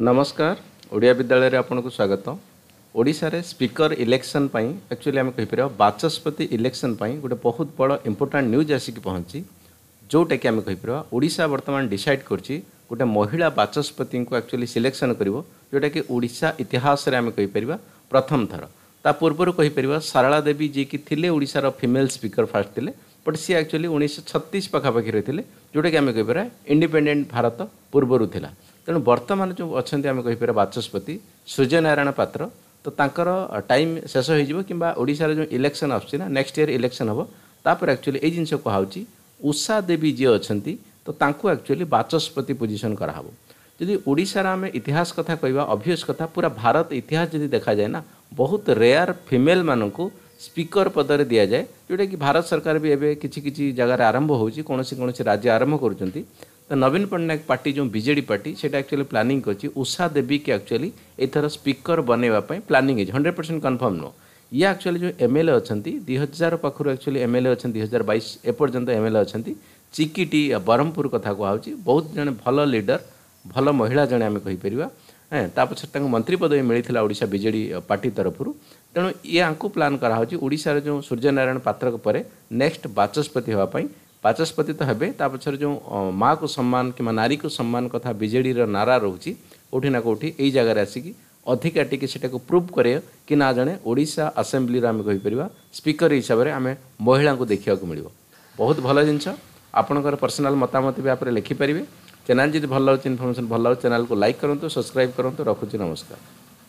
नमस्कार ओडिया विद्यालय आपको स्वागत ओडार स्पीकर इलेक्शन एक्चुअली आम कहीपर बाचस्पति इलेक्शन गोटे बहुत बड़ इम्पोर्टा न्यूज आसिक पहुँची जोटा कि आम कहीपर ओडा बर्तमान डिसाइड कर गोटे महिला बाचस्पति एक्चुअली सिलेक्शन कर जोटा कि ओडा इतिहास आम कहींपर प्रथम थर ता तापूर्वर कहींपर सारा देवी जी की थिले ओडार फिमेल स्पीकर फास्ट थे बट सी एक्चुअली उन्नीस छत्तीस पखापाखि रही थे जोटा कि आम कहींपर इंडिपेडे भारत पूर्वर थी ତେଣୁ ବର୍ତ୍ତମାନ ଯେଉଁ ଅଛନ୍ତି ଆମେ କହିପାରିବା ବାଚସ୍ପତି ସୂର୍ଯ୍ୟନାରାୟଣ ପାତ୍ର ତ ତାଙ୍କର ଟାଇମ୍ ଶେଷ ହୋଇଯିବ କିମ୍ବା ଓଡ଼ିଶାରେ ଯେଉଁ ଇଲେକ୍ସନ୍ ଆସୁଛି ନା ନେକ୍ସଟ ଇୟର୍ ଇଲେକ୍ସନ୍ ହେବ ତାପରେ ଆକ୍ଚୁଆଲି ଏଇ ଜିନିଷ କୁହାହେଉଛି ଉଷା ଦେବୀ ଯିଏ ଅଛନ୍ତି ତ ତାଙ୍କୁ ଆକ୍ଚୁଆଲି ବାଚସ୍ପତି ପୋଜିସନ୍ କରାହେବ ଯଦି ଓଡ଼ିଶାର ଆମେ ଇତିହାସ କଥା କହିବା ଅଭିୟସ୍ କଥା ପୁରା ଭାରତ ଇତିହାସ ଯଦି ଦେଖାଯାଏ ନା ବହୁତ ରେୟାର ଫିମେଲ୍ମାନଙ୍କୁ ସ୍ପିକର ପଦରେ ଦିଆଯାଏ ଯେଉଁଟାକି ଭାରତ ସରକାର ବି ଏବେ କିଛି କିଛି ଜାଗାରେ ଆରମ୍ଭ ହେଉଛି କୌଣସି କୌଣସି ରାଜ୍ୟ ଆରମ୍ଭ କରୁଛନ୍ତି ତ ନବୀନ ପଟ୍ଟନାୟକ ପାର୍ଟି ଯେଉଁ ବିଜେଡ଼ି ପାର୍ଟି ସେଇଟା ଆକ୍ଚୁଆଲି ପ୍ଲାନିଂ କରିଛି ଉଷା ଦେବୀକି ଆକ୍ଚୁଆଲି ଏଥର ସ୍ପିକର ବନେଇବା ପାଇଁ ପ୍ଲାନିଂ ହେଇଛି ହଣ୍ଡ୍ରେଡ଼ ପରସେଣ୍ଟ କନଫର୍ମ ନୁହଁ ଇଏ ଆକ୍ଚୁଆଲି ଯେଉଁ ଏମ୍ ଏଲ୍ ଏ ଅଛନ୍ତି ଦୁଇ ହଜାର ପାଖରୁ ଆକ୍ଚୁଆଲି ଏମ୍ ଏଲ୍ ଏ ଅଛନ୍ତି ଦୁଇ ହଜାର ବାଇଶ ଏପର୍ଯ୍ୟନ୍ତ ଏମ୍ ଏଲ୍ ଏ ଅଛନ୍ତି ଚିକିଟି ବ୍ରହ୍ମପୁର କଥା କୁହାହେଉଛି ବହୁତ ଜଣେ ଭଲ ଲିଡର ଭଲ ମହିଳା ଜଣେ ଆମେ କହିପାରିବା ହଁ ତା ପଛରେ ତାଙ୍କୁ ମନ୍ତ୍ରୀ ପଦବୀ ମିଳିଥିଲା ଓଡ଼ିଶା ବିଜେଡ଼ି ପାର୍ଟି ତରଫରୁ ତେଣୁ ୟାଙ୍କୁ ପ୍ଲାନ୍ କରାହେଉଛି ଓଡ଼ିଶାର ଯେଉଁ ସୂର୍ଯ୍ୟନାରାୟଣ ପାତ୍ରଙ୍କ ପରେ ନେକ୍ସଟ ବାଚସ୍ପତି ହେବା ପାଇଁ बाचस्पति तो हे पचर जो माँ को सम्मान कि नारी को सम्मान कथा विजेडर नारा रोचे कौटी ना कौटी यही जगार आसिक अधिका टी से प्रूव कै कि ना जाने ओडा आसेम्बलीपर स्पीकर हिसाब से आम महिला देखा मिल बहुत भल जिन आपंकर पर्सनाल मतामत भी आप लिखिपारे चेल जी भल लगे इनफर्मेशन भल लगे चैनल को लाइक करूँ सब्सक्राइब करूँ रखुच नमस्कार